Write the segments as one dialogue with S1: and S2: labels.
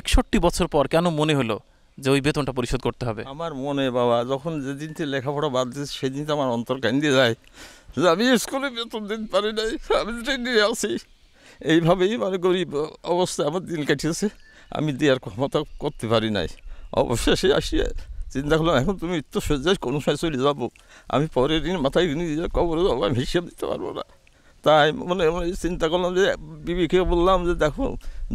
S1: একষট্টি বছর পর কেন মনে হলো যে ওই বেতনটা পরিশোধ করতে হবে আমার মনে বাবা যখন যেদিন থেকে লেখাপড়া বাদ দিয়েছে সেদিন তো আমার অন্তর কান্দি যায় যে আমি স্কুলে বেতন দিতে পারি নাই আমি ট্রেনে আছি এইভাবেই মানে গরিব অবস্থায় আমার দিন কাটিয়েছে আমি দেওয়ার ক্ষমতা করতে পারি নাই অবশেষে আসিয়া চিন্তা করলাম এখন তুমি মৃত্যু সজ্জায় কোনো সময় চলে যাবো আমি পরের দিন মাথায় নিয়ে কবর যাবো আমি হিসেব দিতে পারবো না তাই মানে চিন্তা করলাম যে বিবিকে বললাম যে দেখো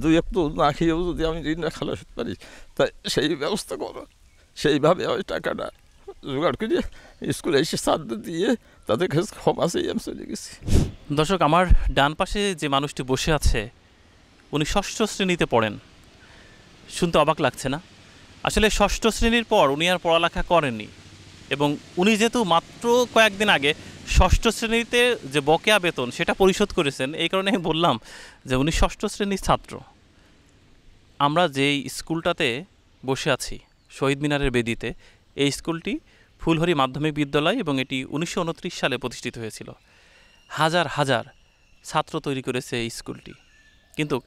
S1: দুই একটু না খেয়েও যদি আমি না খালাস পারি তাই সেই ব্যবস্থা করো সেইভাবে ওই টাকাটা
S2: জোগাড় করে স্কুলে এসে সারদের দিয়ে তাদের কাছে ক্ষম আছে আমি চলে গেছি দর্শক আমার ডান পাশে যে মানুষটি বসে আছে উনি ষষ্ঠ শ্রেণীতে পড়েন শুনতে অবাক লাগছে না আসলে ষষ্ঠ শ্রেণীর পর উনি আর পড়ালেখা করেননি এবং উনি যেহেতু মাত্র কয়েকদিন আগে ষষ্ঠ শ্রেণীতে যে বকেয়া বেতন সেটা পরিশোধ করেছেন এই কারণে আমি বললাম যে উনি ষষ্ঠ শ্রেণীর ছাত্র আমরা যেই স্কুলটাতে বসে আছি শহীদ মিনারের বেদিতে এই স্কুলটি ফুলহরি মাধ্যমিক বিদ্যালয় এবং এটি উনিশশো সালে প্রতিষ্ঠিত হয়েছিল হাজার হাজার ছাত্র তৈরি করেছে এই স্কুলটি কিন্তু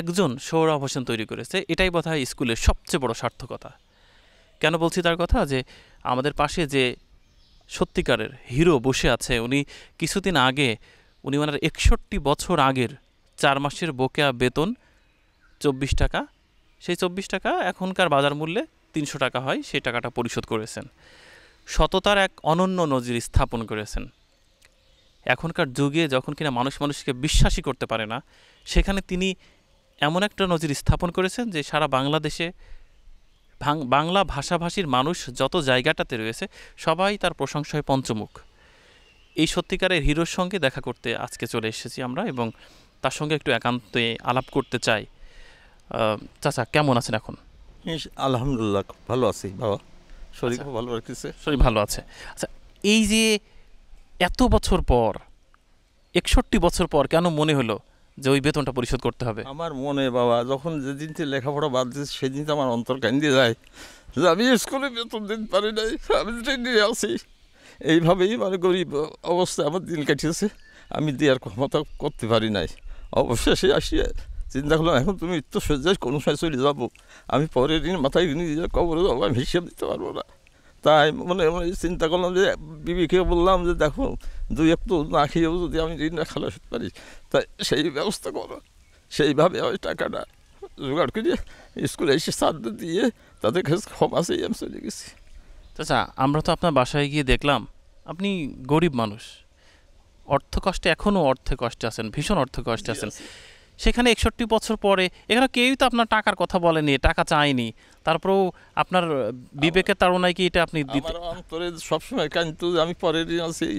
S2: একজন সৌরভ হোসেন তৈরি করেছে এটাই বোধহয় স্কুলের সবচেয়ে বড় সার্থকতা কেন বলছি তার কথা যে আমাদের পাশে যে সত্যিকারের হিরো বসে আছে উনি কিছুদিন আগে উনি ওনার একষট্টি বছর আগের চার মাসের বকেয়া বেতন চব্বিশ টাকা সেই চব্বিশ টাকা এখনকার বাজার মূল্যে তিনশো টাকা হয় সেই টাকাটা পরিশোধ করেছেন সততার এক অনন্য নজির স্থাপন করেছেন এখনকার যুগে যখন কিনা মানুষ মানুষকে বিশ্বাসই করতে পারে না সেখানে তিনি এমন একটা নজির স্থাপন করেছেন যে সারা বাংলাদেশে বাংলা ভাষাভাষীর মানুষ যত জায়গাটাতে রয়েছে সবাই তার প্রশংসায় পঞ্চমুখ এই সত্যিকারের হিরোর সঙ্গে দেখা করতে আজকে চলে এসেছি আমরা এবং তার সঙ্গে একটু একান্তে আলাপ করতে চাই চাচা কেমন আছেন এখন আলহামদুলিল্লাহ ভালো আছি বাবা শরীর আচ্ছা। ভালো রাখতেছে শরীর ভালো আছে আচ্ছা এই যে এত বছর পর একষট্টি বছর পর কেন মনে হলো যে ওই বেতনটা পরিশোধ করতে হবে আমার মনে বাবা যখন যেদিন
S1: থেকে লেখাপড়া বাদ দিয়েছে সেদিন আমার অন্তর কান্দি যায় যে আমি স্কুলে বেতন দিতে পারি নাই আমি ট্রেনে আছি এইভাবেই মানে গরিব অবস্থায় আমার দিন কাটিয়েছে আমি দেওয়ার ক্ষমতা করতে পারি নাই অবশেষে আসিয়া চিন্তা করলাম এখন তুমি তো সজ্জায় কোনো সময় চলে যাবো আমি পরের দিন মাথায় নিয়ে কবর যাবো আমি হিসেব দিতে পারবো না তাই মানে চিন্তা করলাম যে বিবিকে বললাম যে দেখো দুই একটু না খেয়েও যদি আমি ঋণটা খালাস পারি তাই সেই ব্যবস্থা করো সেইভাবে ওই টাকাটা জোগাড়
S2: করে স্কুলে এসে সারদের দিয়ে তাদের কাছে ক্ষম চেয়ে আমি চলে গেছি চাচা আমরা তো আপনার বাসায় গিয়ে দেখলাম আপনি গরিব মানুষ অর্থ কষ্টে এখনও অর্থে কষ্টে আছেন ভীষণ অর্থ কষ্টে আছেন সেখানে একষট্টি বছর পরে এখানে কেউই তো আপনার টাকার কথা বলেনি টাকা চায়নি তারপরেও আপনার বিবেকের তাড়নায় কি এটা আপনি দিতে
S1: অন্তরে সবসময় কিন্তু আমি পরের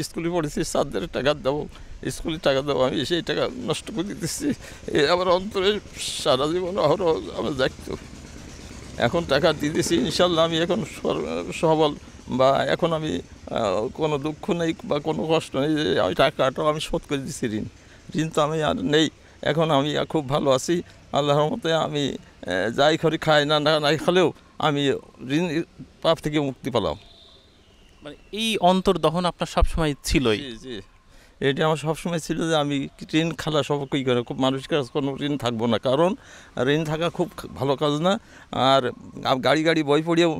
S1: স্কুলে পড়েছি স্যারদের টাকা দেবো স্কুলে টাকা দেবো আমি সেই টাকা নষ্ট করে দিতেছি এ আমার অন্তরে সারা জীবন আরও আমি দেখত এখন টাকা দিতেছি ইনশাল্লাহ আমি এখন সবল বা এখন আমি কোনো দুঃখ নেই বা কোনো কষ্ট নেই আমি টাকাটাও আমি শোধ করে দিচ্ছি ঋণ ঋণ তো আমি আর নেই এখন আমি খুব ভালো আছি আল্লাহ মতে আমি যাই খরি খাই না নাই খালেও আমি ঋণ পাপ থেকে মুক্তি পেলাম মানে এই অন্তর দহন আপনার সবসময় ছিলই জি এটি আমার সবসময় ছিল যে আমি ঋণ খালা কী করে খুব মানুষ কাজ কোনো ঋণ থাকবো না কারণ ঋণ থাকা খুব ভালো কাজ না আর গাড়ি গাড়ি বই পড়িয়েও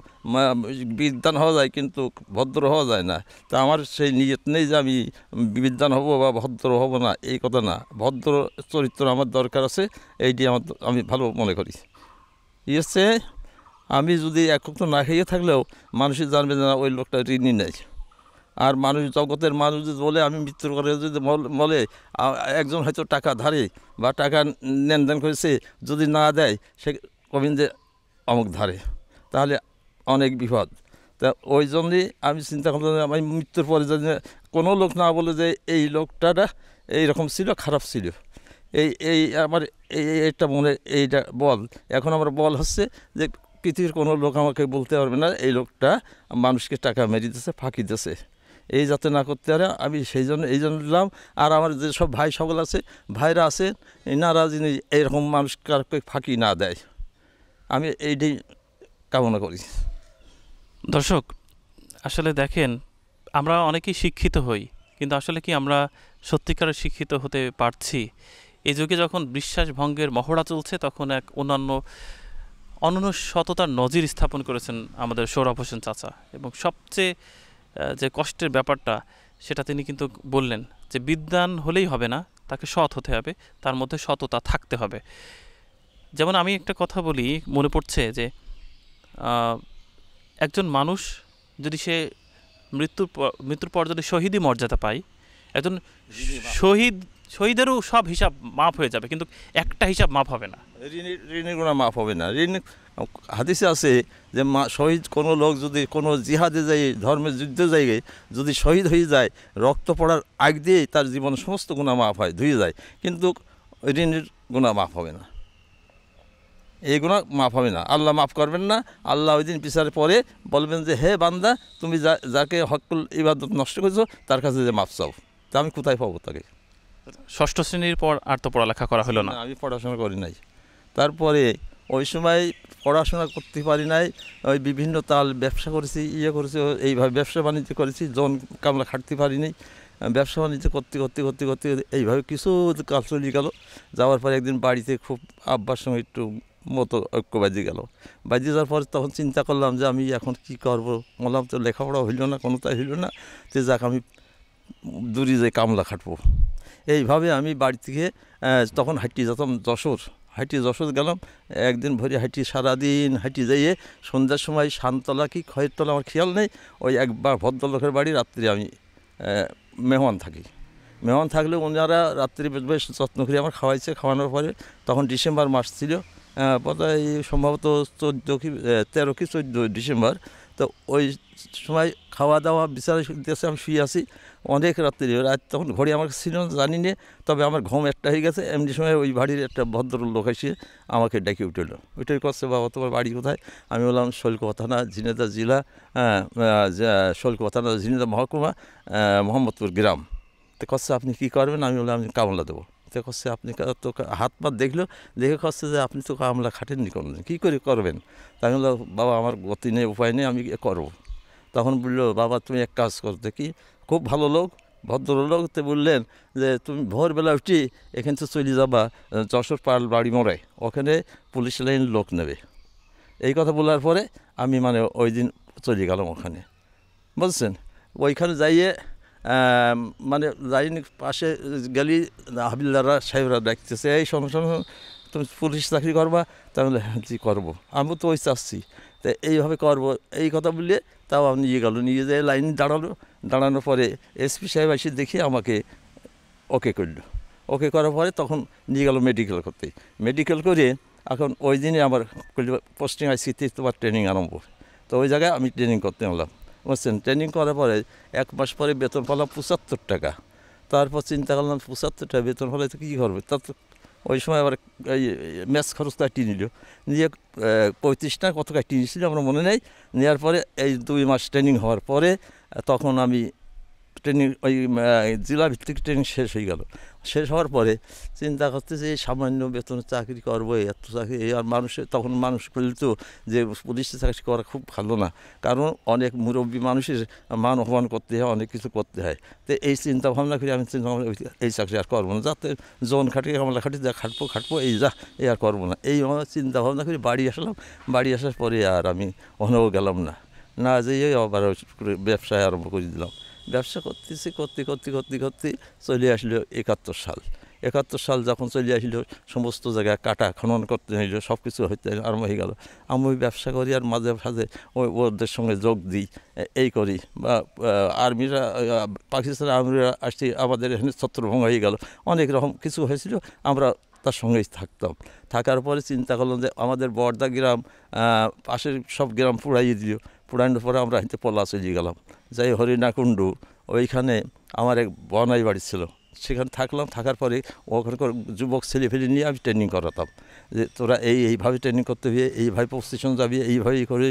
S1: বিদ্যান হওয়া যায় কিন্তু ভদ্র হওয়া যায় না তা আমার সেই নিজের নেই যে আমি বিদ্যান হব বা ভদ্র হব না এই কথা না ভদ্র চরিত্র আমার দরকার আছে এইটি আমার আমি ভালো মনে করি ইয়েছে আমি যদি এক না খেয়ে থাকলেও মানুষই জানবে যে না ওই লোকটা ঋণই নেয় আর মানুষ জগতের মানুষ বলে আমি মৃত্যুর করে যদি বলে একজন হয়তো টাকা ধারে বা টাকা লেনদেন করেছে যদি না দেয় সে যে অমুক ধারে তাহলে অনেক বিপদ তা ওই জন্যই আমি চিন্তা করলাম আমি মৃত্যুর পরে যদি কোনো লোক না বলে যে এই লোকটা এইরকম ছিল খারাপ ছিল এই এই আমার এই একটা মনে এইটা বল এখন আমার বল হচ্ছে যে পৃথিবীর কোনো লোক আমাকে বলতে পারবে না এই লোকটা মানুষকে টাকা মেরিয়ে দিতেছে ফাঁকি দিতেছে এই যাতে না করতে পারে আমি সেই জন্য এই জন্য দিলাম আর আমার যেসব ভাই সকল আছে ভাইরা আছে এনারা যিনি এরকম মানুষ কারকে ফাঁকি না দেয়
S2: আমি এইটাই কামনা করি দর্শক আসলে দেখেন আমরা অনেকেই শিক্ষিত হই কিন্তু আসলে কি আমরা সত্যিকারে শিক্ষিত হতে পারছি এই যুগে যখন বিশ্বাস ভঙ্গের মহড়া চলছে তখন এক অন্যান্য অনন্য সততার নজির স্থাপন করেছেন আমাদের সৌরভ হোসেন চাচা এবং সবচেয়ে যে কষ্টের ব্যাপারটা সেটা তিনি কিন্তু বললেন যে বিদ্যান হলেই হবে না তাকে সৎ হতে হবে তার মধ্যে সততা থাকতে হবে যেমন আমি একটা কথা বলি মনে পড়ছে যে একজন মানুষ যদি সে মৃত্যুর মৃত্যুর পর যদি শহীদই মর্যাদা পায় একজন শহীদ শহীদেরও সব হিসাব মাফ হয়ে যাবে কিন্তু একটা হিসাব মাফ হবে না ঋণের ঋণের কোনো মাফ
S1: হবে না ঋণ হাদিসে আছে যে মা শহীদ কোনো লোক যদি কোনো জিহাদে যাই ধর্মের যুদ্ধ জায়গায় যদি শহীদ হয়ে যায় রক্ত পড়ার আগ দিয়ে তার জীবন সমস্ত গুণা মাফ হয় ধুয়ে যায় কিন্তু ঋণের গুণা মাফ হবে না এই গুণা মাফ হবে না আল্লাহ মাফ করবেন না আল্লাহ ওই দিন পিছার পরে বলবেন যে হে বান্দা তুমি যা যাকে হকুল ইবাদত নষ্ট করেছো তার কাছে যে মাফ চাও তা আমি কোথায় পাবো তাকে ষষ্ঠ শ্রেণীর পর আর তো পড়ালেখা করা হলো না আমি পড়াশোনা করি নাই তারপরে ওই সময় পড়াশোনা করতে পারি নাই ওই বিভিন্ন তাল ব্যবসা করেছি ইয়ে করেছি এইভাবে ব্যবসা বাণিজ্য করেছি জন কামলা খাটতে পারিনি ব্যবসা বাণিজ্য করতে করতে করতে করতে এইভাবে কিছু কাজ চলে গেল যাওয়ার পরে একদিন বাড়িতে খুব আব্বার সময় একটু মতো ঐক্য বাজে গেল বাজে যাওয়ার পরে তখন চিন্তা করলাম যে আমি এখন কি করবো বললাম তো লেখাপড়া হইল না কোনোটাই হইল না তো যাক আমি দূরে যে কামলা খাটবো এইভাবে আমি বাড়ি থেকে তখন হাঁটি যেতাম যশোর হাঁটি যশোর গেলাম একদিন ভরে হাঁটি সারাদিন হাঁটি যাইয়ে সন্ধ্যার সময় শান্তলা কি খয়েরতলা আমার খেয়াল নেই ওই একবার ভদ্রলোকের বাড়ি রাত্রে আমি মেহমান থাকি মেহমান থাকলে ওনারা রাত্রি বেশ যত্ন করে আমার খাওয়াইছে খাওয়ানোর পরে তখন ডিসেম্বর মাস ছিল বোধহয় সম্ভবত চোদ্দো কি তেরো কি চোদ্দো ডিসেম্বর তো ওই সময় খাওয়া দাওয়া বিচারে দেশে আমি শুয়ে আছি অনেক রাত্রি রাত তখন ঘড়ি আমার ছিল জানি না তবে আমার ঘুম একটা হয়ে গেছে এমনি সময় ওই বাড়ির একটা ভদ্রলোক এসে আমাকে ডেকে উঠল ওইটাই করছে বাবা তোমার বাড়ি কোথায় আমি বললাম শৈলকথানা ঝিনেদা জেলা হ্যাঁ, শৈলকথানা ঝিনেদা মহকুমা মোহাম্মদপুর গ্রাম তো করছে আপনি কী করবেন আমি বললাম আমি কামলা দেবো তো করছে আপনি তো হাত পাত দেখলো দেখে করছে যে আপনি তো কামলা খাটেননি দিন কী করে করবেন তা আমি বললাম বাবা আমার গতি নেই উপায় নেই আমি করবো তখন বললো বাবা তুমি এক কাজ করো দেখি খুব ভালো লোক ভদ্রলোক তো বললেন যে তুমি ভোরবেলা উঠি এখান থেকে চলে যাবা যশোর পাল বাড়ি মোড়ায় ওখানে পুলিশ লাইন লোক নেবে এই কথা বলার পরে আমি মানে ওই দিন চলে গেলাম ওখানে বুঝছেন ওইখানে যাইয়ে মানে লাইন পাশে গেলি হাবিলদাররা সাহেবরা দেখতেছে এই সমস্যা তুমি পুলিশ চাকরি করবা তাহলে হ্যাঁ, জি করবো আমি তো ওই চাচ্ছি তো এইভাবে করবো এই কথা বললে তাও আমি নিয়ে গেল নিয়ে যেয়ে লাইন দাঁড়ালো দাঁড়ানোর পরে এসপি সাহেব এসে দেখে আমাকে ওকে করলো ওকে করার পরে তখন নিয়ে গেল মেডিকেল করতে মেডিকেল করে এখন ওই দিনে আমার পোস্টিং আইসিতে তোমার ট্রেনিং আরম্ভ তো ওই জায়গায় আমি ট্রেনিং করতে হলাম বুঝছেন ট্রেনিং করার পরে এক মাস পরে বেতন পেলাম পঁচাত্তর টাকা তারপর চিন্তা করলাম পঁচাত্তর টাকা বেতন হলে তো কী করবে তার তো ওই সময় আবার এই ম্যাচ খরচ কাটিয়ে নিল নিয়ে পঁয়ত্রিশ টাকা কত কাটিয়ে নিয়েছিল আমরা মনে নেই নেওয়ার পরে এই দুই মাস ট্রেনিং হওয়ার পরে তখন আমি ট্রেনিং ওই জেলা ভিত্তিক ট্রেনিং শেষ হয়ে গেল শেষ হওয়ার পরে চিন্তা করতেছে এই সামান্য বেতন চাকরি করবো এত চাকরি আর মানুষের তখন মানুষ বলতো যে পুলিশে চাকরি করা খুব ভালো না কারণ অনেক মুরব্বী মানুষের মান অপমান করতে হয় অনেক কিছু করতে হয় তো এই চিন্তা ভাবনা করে আমি চিন্তা ভাবনা এই চাকরি আর করবো না যাতে জন খাটিয়ে আমলা খাটি যা খাটবো খাটবো এই যা এই আর করবো না এই আমার চিন্তা ভাবনা করে বাড়ি আসলাম বাড়ি আসার পরে আর আমি অনেও গেলাম না না যে আবার ব্যবসায় আরম্ভ করে দিলাম ব্যবসা করতেছি করতে করতে করতে করতে চলে আসলো একাত্তর সাল একাত্তর সাল যখন চলে আসলো সমস্ত জায়গায় কাটা খনন করতে হইলো সব কিছু হইতে আরম্ভ হয়ে গেল আমি ব্যবসা করি আর মাঝে মাঝে ওই ওদের সঙ্গে যোগ দিই এই করি বা আর্মিরা পাকিস্তান আর্মিরা আসছি আমাদের এখানে ছত্রভঙ্গ হয়ে গেল অনেক রকম কিছু হয়েছিল আমরা তার সঙ্গেই থাকতাম থাকার পরে চিন্তা করলাম যে আমাদের বর্দা গ্রাম পাশের সব গ্রাম পুড়াইয়ে দিল পুরাণ পরে আমরা হইতে পল্লা চলে গেলাম যাই হরিণাকুণ্ডু ওইখানে আমার এক বনাই বাড়ি ছিল সেখানে থাকলাম থাকার পরে ওখানকার যুবক ছেলে ফেলে নিয়ে আমি ট্রেনিং করাতাম যে তোরা এই এইভাবে ট্রেনিং করতে হবে এইভাবে প্রস্টেশন যাবি এইভাবে করে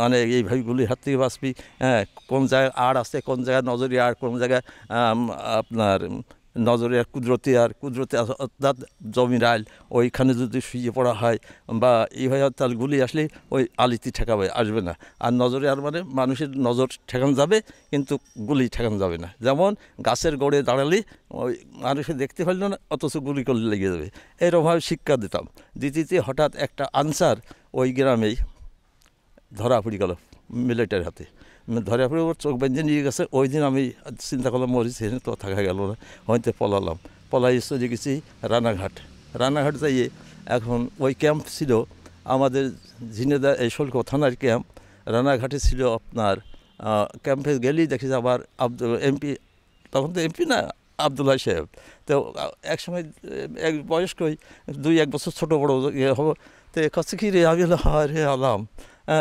S1: মানে এইভাবে গুলি হাত থেকে বাঁচবি হ্যাঁ কোন জায়গায় আড় আছে কোন জায়গায় নজরি আড় কোন জায়গায় আপনার নজরে কুদরতে আর কুদরতে অর্থাৎ জমির আইল ওইখানে যদি শুয়ে পড়া হয় বা এই তার গুলি আসলে ওই আলিতি ঠেকাবে আসবে না আর নজরে আর মানে মানুষের নজর ঠেকানো যাবে কিন্তু গুলি ঠেকানো যাবে না যেমন গাছের গড়ে দাঁড়ালে ওই মানুষের দেখতে পারল না অথচ গুলি করলে লেগে যাবে এরকমভাবে শিক্ষা দিতাম দ্বিতীয়তে হঠাৎ একটা আনসার ওই গ্রামেই ধরা পড়ে গেল মিলিটারি হাতে ধরে ফেলে ওর চোখ বেঁধে নিয়ে গেছে ওই দিন আমি চিন্তা করলাম মরি হেনে তো থাকা গেল না হয়তো পলালাম পলাই চলে গেছি রানাঘাট রানাঘাট যাইয়ে এখন ওই ক্যাম্প ছিল আমাদের ঝিনেদা এই শুল্ক থানার ক্যাম্প রানাঘাটে ছিল আপনার ক্যাম্পে গেলেই দেখি আবার আব্দুল এমপি তখন তো এমপি না আবদুল্লাহ সাহেব তো একসময় এক বয়স্কই দুই এক বছর ছোটো বড়ো হবো তো কাছে কি রে আমি হ্যাঁ আলাম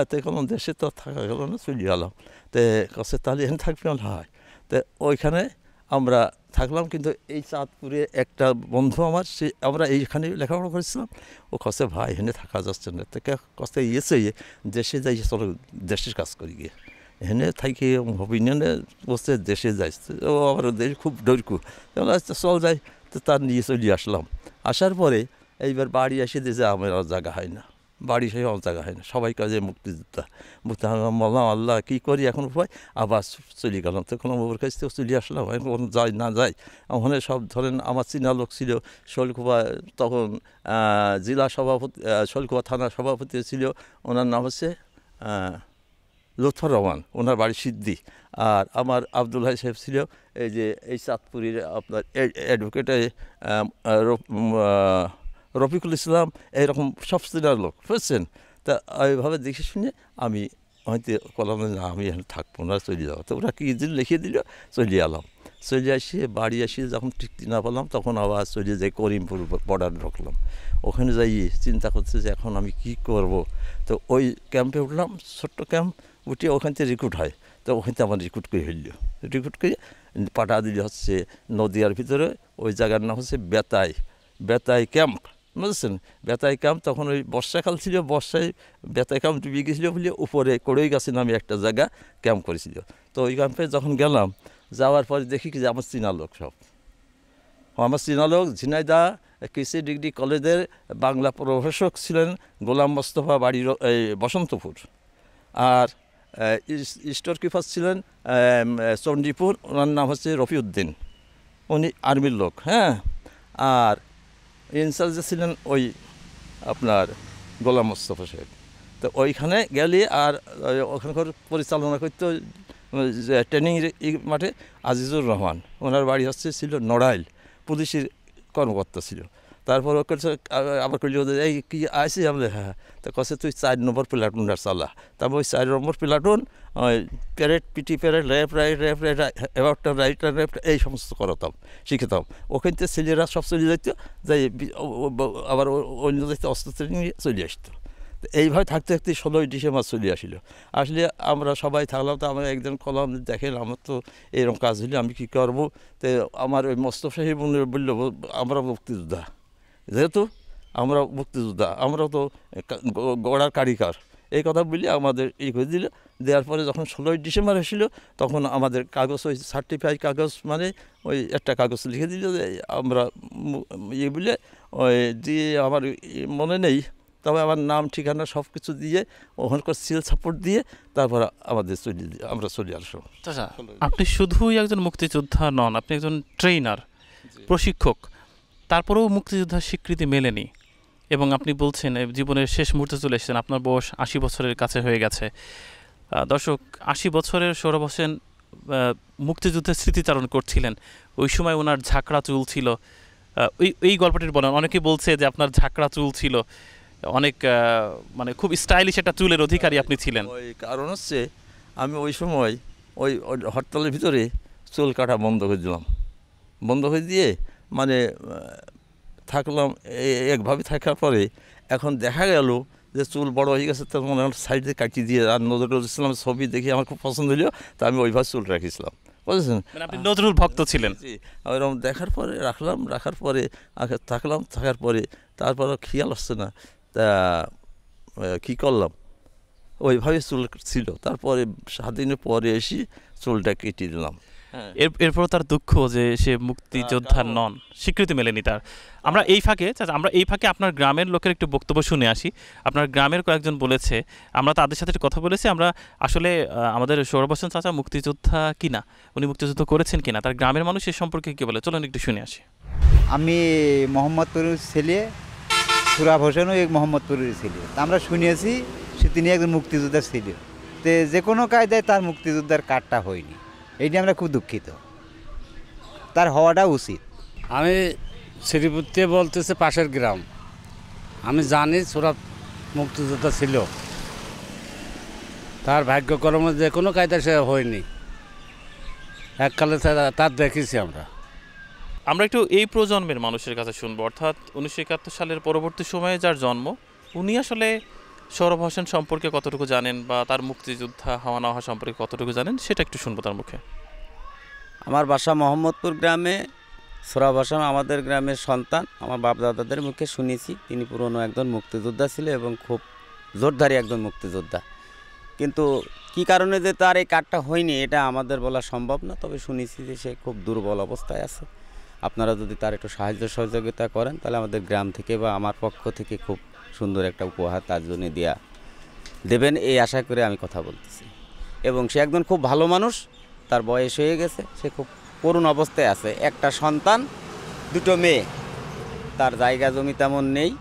S1: তো কোনো দেশে তো থাকা গেল না চলে গেলাম তো কাছে তাহলে এখানে থাকবে না হয় তো ওইখানে আমরা থাকলাম কিন্তু এই চাঁদপুরে একটা বন্ধু আমার সে আমরা এইখানে লেখাপড়া করেছিলাম ও কসে ভাই এখানে থাকা যাচ্ছে না তাকে কসে ইয়েছে ইয়ে দেশে যাই চলো দেশের কাজ করি গিয়ে এখানে থাকি অভিনয়নে বসে দেশে যাই ও আমার দেশ খুব ডরকু চল যাই তো তার নিয়ে চলে আসলাম আসার পরে এইবার বাড়ি এসে যে আমার জায়গা হয় না বাড়ি সেই অজাগা হয় না সবাই কাজে মুক্তিযোদ্ধা মুক্তি বললাম আল্লাহ কী করি এখন উপায় আবার চলে গেলাম তখন আমার কাছ থেকে চলে আসলাম এখন যাই না যাই ওখানে সব ধরেন আমার চীনা লোক ছিল শৈলকুপা তখন জেলা সভাপতি শৈলকুপা থানা সভাপতি ছিল ওনার নাম হচ্ছে লুৎফর রহমান ওনার বাড়ি সিদ্ধি আর আমার আব্দুল হাই সাহেব ছিল এই যে এই চাঁদপুরীর আপনার অ্যাডভোকেটে রফিকুল ইসলাম এরকম সব সিনার লোক বুঝছেন তা ওইভাবে দেখে শুনে আমি হয়তো কলাম না আমি এখানে থাকবো না চলে যাবো তো ওরা কী দিন লিখিয়ে দিল চলে এলাম চলে আসিয়ে বাড়ি আসিয়ে যখন ঠিকটি না পেলাম তখন আবার চলে যাই করিমপুর বর্ডার ঢুকলাম ওখানে যাই চিন্তা করছে যে এখন আমি কি করব তো ওই ক্যাম্পে উঠলাম ছোট্ট ক্যাম্প উঠে ওখান থেকে রিক্রুট হয় তো ওখান থেকে আমার রিক্রুট করে হইল রিক্রুট করে পাঠা দিলে হচ্ছে নদীয়ার ভিতরে ওই জায়গার নাম হচ্ছে বেতাই বেতাই ক্যাম্প বুঝেছেন কাম তখন ওই বর্ষাকাল ছিল বর্ষায় কাম ডুবে গেছিল বলে উপরে কড়ই গাছে নামে একটা জায়গা ক্যাম্প করেছিল তো ওই ক্যাম্পে যখন গেলাম যাওয়ার পরে দেখি যে আমার চীনা লোক সব আমার চীনা লোক ঝিনাইদা কৃষি ডিগ্রি কলেজের বাংলা প্রভাষক ছিলেন গোলাম মোস্তফা বাড়ির বসন্তপুর আর স্টোর কিপার ছিলেন চণ্ডীপুর ওনার নাম হচ্ছে রফিউদ্দিন উনি আর্মির লোক হ্যাঁ আর ইনচার্জে ছিলেন ওই আপনার গোলাম মোস্তফা সাহেব তো ওইখানে গেলে আর ওখানকার পরিচালনা করতে ট্রেনিং মাঠে আজিজুর রহমান ওনার বাড়ি হচ্ছে ছিল নড়াইল পুলিশের কর্মকর্তা ছিল তারপর ও করছে আবার করলি এই কি আসি আমলে হ্যাঁ, হ্যাঁ। তো কছে তুই চার নম্বর প্লাটুন আর চালা তারপর ওই চার নম্বর প্লাটুন ওই প্যারেড পিটি প্যারেড র্যাপ রাইট র্যাপ রাইট অ্যাবাউটটা রাইট র্যাপ এই সমস্ত করাতাম শিখতাম ওখান থেকে ছেলেরা সব চলে যেত যাই আবার অন্য দেখতে অস্ত্র নিয়ে চলে আসতো এইভাবে থাকতে থাকতে ষোলোই ডিসেম্বর চলে আসলো আসলে আমরা সবাই থাকলাম তো আমরা একদিন কলাম দেখেন আমার তো এরকম কাজ হলে আমি কি করবো তো আমার ওই মোস্তফ সাহেব বললো আমরা মুক্তিযোদ্ধা যেহেতু আমরা মুক্তিযোদ্ধা আমরা তো গড়ার কারিকার এই কথা বলি আমাদের ই করে দিল দেওয়ার পরে যখন ষোলোই ডিসেম্বর এসেছিল তখন আমাদের কাগজ ওই সার্টিফাই কাগজ মানে ওই একটা কাগজ লিখে দিল যে আমরা ইয়ে বলে ওই দিয়ে আমার মনে নেই তবে আমার নাম ঠিকানা সব কিছু দিয়ে করে সিল সাপোর্ট দিয়ে তারপর আমাদের চলে আমরা চলে
S2: আসবো আচ্ছা, আপনি শুধুই একজন মুক্তিযোদ্ধা নন আপনি একজন ট্রেনার প্রশিক্ষক তারপরেও মুক্তিযোদ্ধার স্বীকৃতি মেলেনি এবং আপনি বলছেন জীবনের শেষ মুহূর্তে চলে এসেছেন আপনার বয়স আশি বছরের কাছে হয়ে গেছে দর্শক আশি বছরের সৌরভ হোসেন মুক্তিযুদ্ধের স্মৃতিচারণ করছিলেন ওই সময় ওনার ঝাঁকড়া চুল ছিল ওই এই গল্পটির বলেন অনেকে বলছে যে আপনার ঝাঁকড়া চুল ছিল অনেক মানে খুব স্টাইলিশ একটা চুলের অধিকারী আপনি ছিলেন ওই কারণ হচ্ছে আমি ওই সময়
S1: ওই হরতালের ভিতরে চুল কাটা বন্ধ করে দিলাম বন্ধ করে দিয়ে মানে থাকলাম একভাবে থাকার পরে এখন দেখা গেল যে চুল বড় হয়ে গেছে তখন মনে হয় সাইড দিয়ে কাটিয়ে দিয়ে আর নজরুল ইসলামের ছবি দেখে আমার খুব পছন্দ হলো তা আমি ওইভাবে চুল রাখিছিলাম বুঝেছেন মানে আপনি নজরুল ভক্ত হ্যাঁ, ছিলেন এরকম দেখার পরে রাখলাম রাখার পরে থাকলাম থাকার পরে তারপরে খেয়াল আসছে না তা কী করলাম ওইভাবে চুল ছিল তারপরে সাত দিনের পরে এসে
S2: চুলটা কেটে দিলাম হ্যাঁ। এরপরও তার দুঃখ যে সে মুক্তিযোদ্ধার নন স্বীকৃতি মেলেনি তার আমরা এই ফাঁকে আচ্ছা, আমরা এই ফাঁকে আপনার গ্রামের লোকের একটু বক্তব্য শুনে আসি আপনার গ্রামের কয়েকজন বলেছে আমরা তাদের সাথে কথা বলেছি আমরা আসলে আমাদের সৌরভ চাচা মুক্তিযোদ্ধা কিনা উনি মুক্তিযুদ্ধ করেছেন কিনা তার গ্রামের মানুষ এ সম্পর্কে কী বলে চলুন একটু শুনে আসি
S1: আমি মোহাম্মদপুরের ছেলে সুরাব হোসেনও এক মোহাম্মদপুরের ছেলে আমরা শুনিয়েছি সে তিনি একজন মুক্তিযোদ্ধা ছিলেন তে যে কোনো কায়দায় তার মুক্তিযোদ্ধার কার্ডটা হয়নি নিয়ে আমরা খুব দুঃখিত তার হওয়াটা উচিত আমি
S2: শ্রীপুরতে বলতেছে পাশের গ্রাম আমি জানি সুরাত মুক্তিযোদ্ধা ছিল তার ভাগ্যক্রমে যে কোনো কায়দা সে হয়নি এককালে তার দেখেছি আমরা আমরা একটু এই প্রজন্মের মানুষের কাছে শুনবো অর্থাৎ উনিশশো সালের পরবর্তী সময়ে যার জন্ম উনি আসলে সৌরভ হোসেন সম্পর্কে কতটুকু জানেন বা তার মুক্তিযোদ্ধা হাওয়া হওয়া সম্পর্কে কতটুকু জানেন সেটা একটু শুনবো তার মুখে
S1: আমার বাসা মোহাম্মদপুর গ্রামে সৌরভ হোসেন আমাদের গ্রামের সন্তান আমার বাপদাদাদের মুখে শুনেছি তিনি পুরনো একজন মুক্তিযোদ্ধা ছিল এবং খুব জোরধারী একজন মুক্তিযোদ্ধা কিন্তু কি কারণে যে তার এই কার্ডটা হয়নি এটা আমাদের বলা সম্ভব না তবে শুনেছি যে সে খুব দুর্বল অবস্থায় আছে আপনারা যদি তার একটু সাহায্য সহযোগিতা করেন তাহলে আমাদের গ্রাম থেকে বা আমার পক্ষ থেকে খুব সুন্দর একটা উপহার তার জন্য দেয়া দেবেন এই আশা করে আমি কথা বলতেছি এবং সে একজন খুব ভালো মানুষ তার বয়স হয়ে গেছে সে খুব করুণ অবস্থায় আছে একটা সন্তান দুটো মেয়ে তার জায়গা জমি তেমন নেই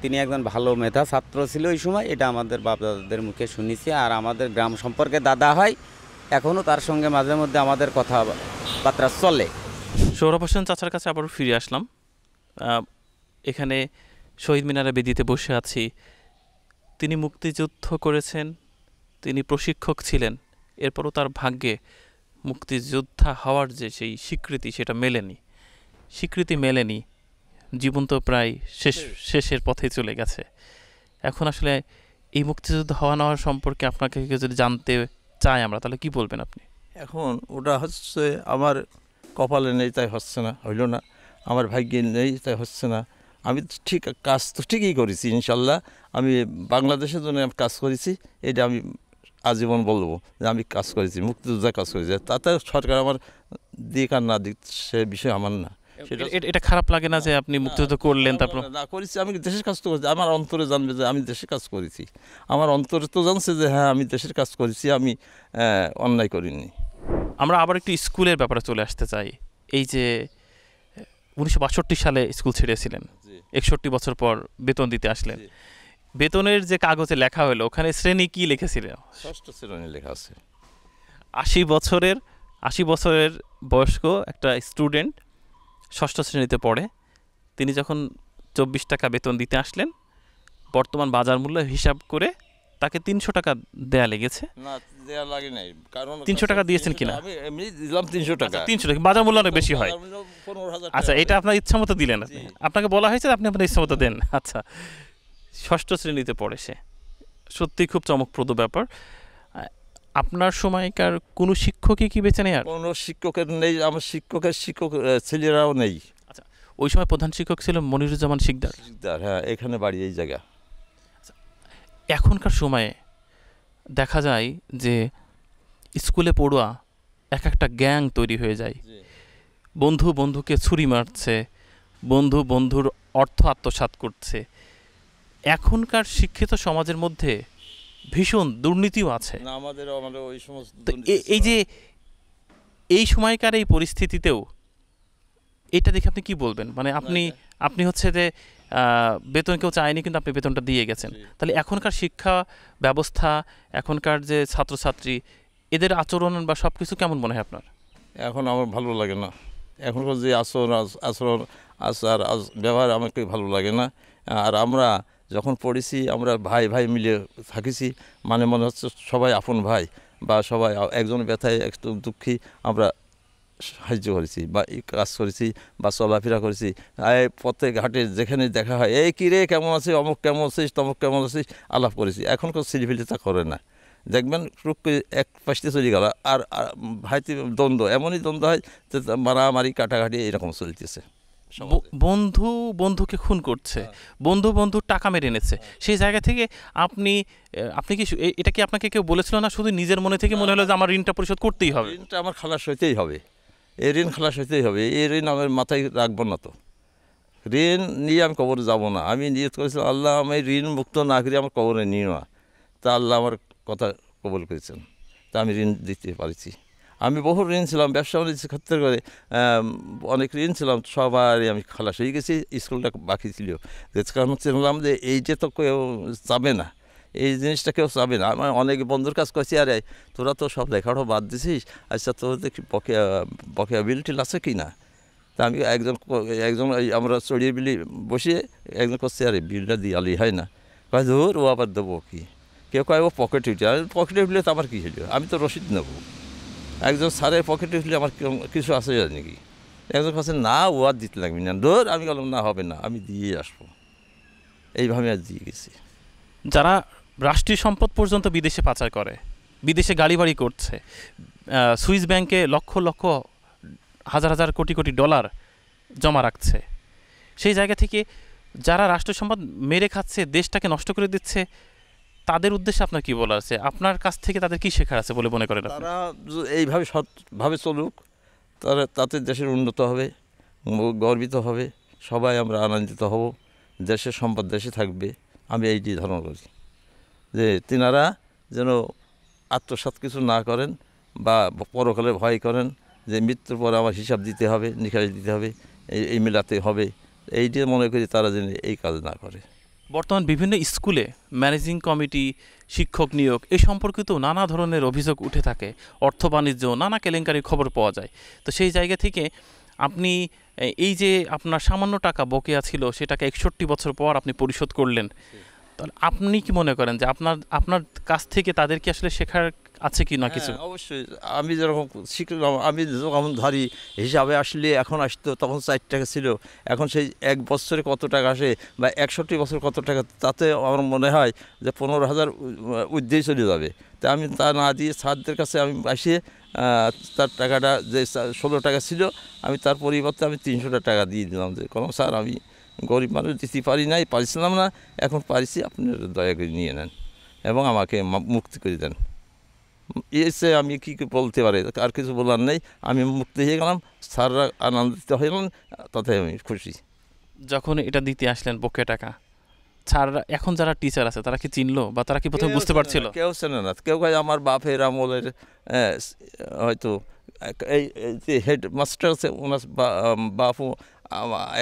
S1: তিনি একজন ভালো মেধা ছাত্র ছিল ওই সময় এটা আমাদের বাপ দাদাদের মুখে শুনেছি আর আমাদের গ্রাম সম্পর্কে দাদা হয় এখনও
S2: তার সঙ্গে মাঝে মধ্যে আমাদের কথাবার্তা চলে সৌরভ হোসেন চাচার কাছে আবার ফিরে আসলাম এখানে শহীদ মিনারা বেদিতে বসে আছি তিনি মুক্তিযুদ্ধ করেছেন তিনি প্রশিক্ষক ছিলেন এরপরও তার ভাগ্যে মুক্তিযোদ্ধা হওয়ার যে সেই স্বীকৃতি সেটা মেলেনি স্বীকৃতি মেলেনি জীবন তো প্রায় শেষ শেষের পথে চলে গেছে এখন আসলে এই মুক্তিযুদ্ধ হওয়া নেওয়ার সম্পর্কে আপনাকে কেউ যদি জানতে চাই আমরা তাহলে কি বলবেন আপনি
S1: এখন ওটা হচ্ছে আমার কপালে নেই তাই হচ্ছে না হইল না আমার ভাগ্যে নেই তাই হচ্ছে না আমি ঠিক কাজ তো ঠিকই করেছি ইনশাল্লাহ আমি বাংলাদেশের জন্য কাজ করেছি এটা আমি আজীবন বলবো যে আমি কাজ করেছি মুক্তিযোদ্ধা কাজ করেছি তাতে সরকার আমার দিক আর না দিক সে বিষয় আমার না সেটা এটা
S2: খারাপ লাগে না যে আপনি মুক্তিযুদ্ধ
S1: করলেন তারপর না
S2: করেছি আমি দেশের কাজ তো করেছি আমার অন্তরে জানবে যে আমি দেশের কাজ
S1: করেছি আমার অন্তরে তো জানছে যে হ্যাঁ আমি দেশের কাজ করেছি আমি অন্যায় করিনি
S2: আমরা আবার একটু স্কুলের ব্যাপারে চলে আসতে চাই এই যে উনিশশো সালে স্কুল ছেড়েছিলেন একষট্টি বছর পর বেতন দিতে আসলেন বেতনের যে কাগজে লেখা হলো ওখানে শ্রেণী কি লিখেছিল
S1: ষষ্ঠ শ্রেণী
S2: লেখা আছে আশি বছরের আশি বছরের বয়স্ক একটা স্টুডেন্ট ষষ্ঠ শ্রেণীতে পড়ে তিনি যখন চব্বিশ টাকা বেতন দিতে আসলেন বর্তমান বাজার মূল্য হিসাব করে তাকে তিনশো টাকা দেয়া লেগেছে না
S1: দেয়া লাগে নাই কারণ তিনশো টাকা দিয়েছেন কিনা দিলাম তিনশো আচ্ছা, টাকা তিনশো টাকা
S2: বাজার মূল্য অনেক বেশি হয় আচ্ছা এটা আপনার ইচ্ছা মতো দিলেন আপনাকে বলা হয়েছে আপনি আপনার ইচ্ছা মতো দেন আচ্ছা ষষ্ঠ শ্রেণীতে পড়ে সে সত্যি খুব চমকপ্রদ ব্যাপার আপনার সময়কার কোনো শিক্ষকই কি বেছে নেই আর কোনো শিক্ষকের নেই আমার শিক্ষকের শিক্ষক ছেলেরাও নেই আচ্ছা ওই সময় প্রধান শিক্ষক ছিল মনিরুজ্জামান শিকদার
S1: শিকদার হ্যাঁ এখানে বাড়ি এই জায়গা
S2: এখনকার সময়ে দেখা যায় যে স্কুলে পড়ুয়া এক একটা গ্যাং তৈরি হয়ে যায় বন্ধু বন্ধুকে ছুরি মারছে বন্ধু বন্ধুর অর্থ আত্মসাত করছে এখনকার শিক্ষিত সমাজের মধ্যে ভীষণ দুর্নীতিও আছে
S1: আমাদের ওই সমস্ত
S2: এই যে এই সময়কার এই পরিস্থিতিতেও এটা দেখে আপনি কি বলবেন মানে আপনি আপনি হচ্ছে যে বেতন কেউ চায়নি কিন্তু আপনি বেতনটা দিয়ে গেছেন তাহলে এখনকার শিক্ষা ব্যবস্থা এখনকার যে ছাত্রছাত্রী এদের আচরণ বা সব কিছু কেমন মনে হয় আপনার এখন আমার ভালো লাগে না এখনকার যে আচরণ আচরণ
S1: আচার ব্যবহার আমাকে ভালো লাগে না আর আমরা যখন পড়েছি আমরা ভাই ভাই মিলে থাকিছি মানে মনে হচ্ছে সবাই আপন ভাই বা সবাই একজন ব্যথায় একদম দুঃখী আমরা সাহায্য করেছি বা এই কাজ করেছি বা চলাফেরা করেছি পথে ঘাটে যেখানে দেখা হয় এই কী রে কেমন আছিস অমুক কেমন আছিস তমুক কেমন আছিস আলাপ করেছি এখনকার সিলিফিলি তা করে না দেখবেন টুক করে এক পাশে চলে গেল আর
S2: ভাইতে দ্বন্দ্ব এমনই দ্বন্দ্ব হয় যে মারামারি কাটাঘাটি এরকম চলতেছে বন্ধু বন্ধুকে খুন করছে হ্যাঁ। বন্ধু বন্ধু টাকা মেরে এনেছে হ্যাঁ। সেই জায়গা থেকে আপনি আপনি কি এটা কি আপনাকে কেউ বলেছিল না শুধু নিজের মনে থেকে মনে হলো যে আমার ঋণটা পরিশোধ করতেই হবে ঋণটা
S1: আমার খালাস হইতেই হবে এই ঋণ
S2: খালাস হইতেই হবে এই ঋণ আমার মাথায় রাখবো না তো
S1: ঋণ নিয়ে আমি কবরে যাব না আমি নিজে করেছিলাম আল্লাহ আমি ঋণ মুক্ত না করে আমার কবরে নিও না তা আল্লাহ আমার কথা কবল করেছেন তা আমি ঋণ দিতে পারছি আমি বহু ঋণ ছিলাম ব্যবসা বাণিজ্য ক্ষেত্রে করে অনেক ঋণ ছিলাম সবারই আমি খালাস হয়ে গেছি স্কুলটা বাকি ছিল যে কারণ হচ্ছে যে এই যে তো কেউ চাবে না এই জিনিসটা কেউ চাবে না আমি অনেক বন্ধুর কাজ করছি আরে তোরা তো সব লেখাটা বাদ দিছিস আচ্ছা দেখি বকেয়া বকেয়া বিল টিল আছে কি না তা আমি একজন একজন আমরা চড়িয়ে বিলি বসিয়ে একজন করছি আরে বিলটা আলি হয় না কয় ধর ও আবার দেবো কি কেউ কয় ও পকেটে উঠে আমি পকেটে উঠলে তো আমার কী হইল আমি তো রসিদ নেবো একজন স্যারের পকেটে উঠলে আমার কিছু আছে নাকি একজন কাছে না ও আর দিতে লাগবে না
S2: ধর আমি বললাম না হবে না আমি দিয়ে আসবো এইভাবে আর দিয়ে গেছি যারা রাষ্ট্রীয় সম্পদ পর্যন্ত বিদেশে পাচার করে বিদেশে গাড়ি বাড়ি করছে সুইস ব্যাংকে লক্ষ লক্ষ হাজার হাজার কোটি কোটি ডলার জমা রাখছে সেই জায়গা থেকে যারা রাষ্ট্র সম্পদ মেরে খাচ্ছে দেশটাকে নষ্ট করে দিচ্ছে তাদের উদ্দেশ্যে আপনার কি বলা আছে আপনার কাছ থেকে তাদের কি শেখার আছে বলে মনে করেন তারা এইভাবে সৎভাবে চলুক তারা তাতে দেশের উন্নত হবে গর্বিত হবে
S1: সবাই আমরা আনন্দিত হব দেশের সম্পদ দেশে থাকবে আমি এইটি ধারণা করছি যে তিনারা যেন আত্মসাত কিছু না করেন বা পরকালে ভয় করেন যে মৃত্যুর পর আমার হিসাব দিতে হবে নিকাশ দিতে হবে এই মেলাতে হবে এইটি মনে করি তারা যেন এই কাজ না করে
S2: বর্তমান বিভিন্ন স্কুলে ম্যানেজিং কমিটি শিক্ষক নিয়োগ এ সম্পর্কিত নানা ধরনের অভিযোগ উঠে থাকে অর্থ বাণিজ্য নানা কেলেঙ্কারির খবর পাওয়া যায় তো সেই জায়গা থেকে আপনি এই যে আপনার সামান্য টাকা বকেয়া ছিল সেটাকে একষট্টি বছর পর আপনি পরিশোধ করলেন তাহলে আপনি কি মনে করেন যে আপনার আপনার কাছ থেকে তাদেরকে আসলে শেখার আছে কি না হ্যাঁ, কিছু
S1: অবশ্যই আমি যেরকম শিখলাম আমি যখন ধরি হিসাবে আসলে এখন আসতো তখন চার টাকা ছিল এখন সেই এক বছরে কত টাকা আসে বা একষট্টি বছর কত টাকা তাতে আমার মনে হয় যে পনেরো হাজার উদ্দেশ্যে চলে যাবে তা আমি তা না দিয়ে স্যারদের কাছে আমি আসে তার টাকাটা যে ষোলো টাকা ছিল আমি তার পরিবর্তে আমি তিনশোটা টাকা দিয়ে দিলাম যে কোনো স্যার আমি গরিব মানুষ দিতে পারি নাই পারিছিলাম না এখন পারিছি আপনি দয়া করে নিয়ে নেন এবং আমাকে মুক্তি করে দেন এসে আমি কি বলতে পারি
S2: আর কিছু বলার নেই আমি মুক্তি হয়ে গেলাম স্যাররা আনন্দিত গেলাম তাতে আমি খুশি যখন এটা দিতে আসলেন বকে টাকা ছাড়রা এখন যারা টিচার আছে তারা কি চিনলো বা তারা কি প্রথমে বুঝতে পারছিল কেউ চেনে না কেউ আমার বাপের আমলের
S1: হয়তো এই যে হেড মাস্টার আছে ওনার বাপু